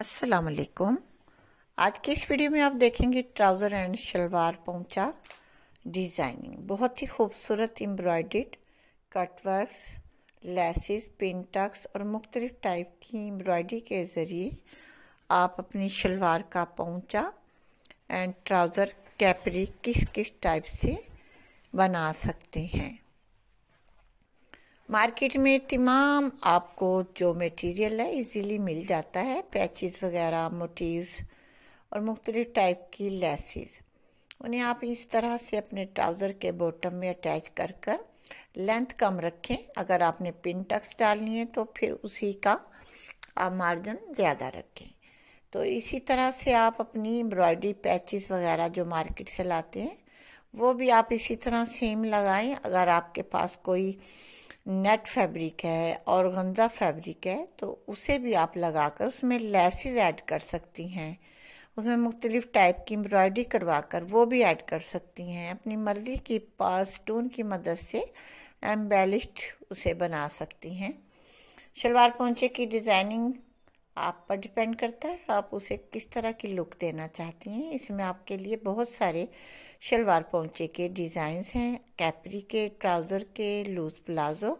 अस्सलाम वालेकुम आज के इस वीडियो में आप देखेंगे ट्राउज़र एंड शलवार पहुंचा डिज़ाइनिंग बहुत ही खूबसूरत एम्ब्रॉयड कटवर्क्स लेसिस पिनटक्स और मुख्तलिफ टाइप की एम्ब्रॉयडरी के ज़रिए आप अपनी शलवार का पहुंचा एंड ट्राउज़र कैपरी किस किस टाइप से बना सकते हैं मार्केट में तमाम आपको जो मटेरियल है इजीली मिल जाता है पैचेस वगैरह मोटिव्स और मुख्तलिफ़ टाइप की लेसिस उन्हें आप इस तरह से अपने ट्राउज़र के बॉटम में अटैच कर कर लेंथ कम रखें अगर आपने पिन टक्स डालनी है तो फिर उसी का आप मार्जिन ज़्यादा रखें तो इसी तरह से आप अपनी एम्ब्रॉयडरी पैचेस वगैरह जो मार्केट से लाते हैं वो भी आप इसी तरह सेम लगाएं अगर आपके पास कोई नेट फैब्रिक है और गंजा फैब्रिक है तो उसे भी आप लगा कर उसमें लेसिस ऐड कर सकती हैं उसमें मुख्तलिफ़ टाइप की एम्ब्रॉयडरी करवा कर वो भी ऐड कर सकती हैं अपनी मर्ज़ी की पास टून की मदद से एम्बेलिश्ड उसे बना सकती हैं शलवार पोंचे की डिज़ाइनिंग आप पर डिपेंड करता है आप उसे किस तरह की लुक देना चाहती हैं इसमें आपके लिए बहुत सारे शलवार पोंचे के डिज़ाइंस हैं कैपरी के ट्राउज़र के लूज़ प्लाज़ो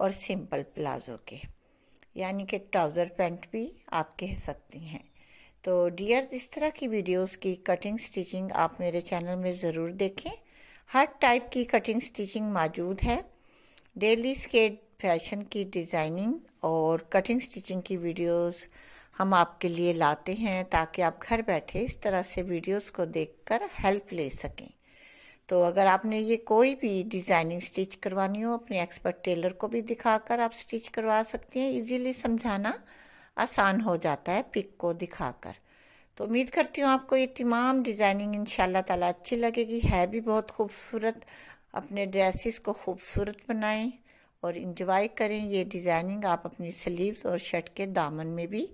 और सिंपल प्लाज़ो के यानी कि ट्राउज़र पैंट भी आप कह सकती हैं तो डियर इस तरह की वीडियोस की कटिंग स्टिचिंग आप मेरे चैनल में ज़रूर देखें हर टाइप की कटिंग स्टिचिंग मौजूद है डेली स्केट फैशन की डिज़ाइनिंग और कटिंग स्टिचिंग की वीडियोस हम आपके लिए लाते हैं ताकि आप घर बैठे इस तरह से वीडियोस को देखकर हेल्प ले सकें तो अगर आपने ये कोई भी डिज़ाइनिंग स्टिच करवानी हो अपने एक्सपर्ट टेलर को भी दिखाकर आप स्टिच करवा सकते हैं इजीली समझाना आसान हो जाता है पिक को दिखाकर तो उम्मीद करती हूँ आपको ये तमाम डिज़ाइनिंग इन ताला अच्छी लगेगी है भी बहुत खूबसूरत अपने ड्रेसिस को खूबसूरत बनाएं और इन्जॉय करें ये डिज़ाइनिंग आप अपनी स्लीव्स और शर्ट के दामन में भी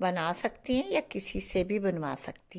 बना सकती हैं या किसी से भी बनवा सकती हैं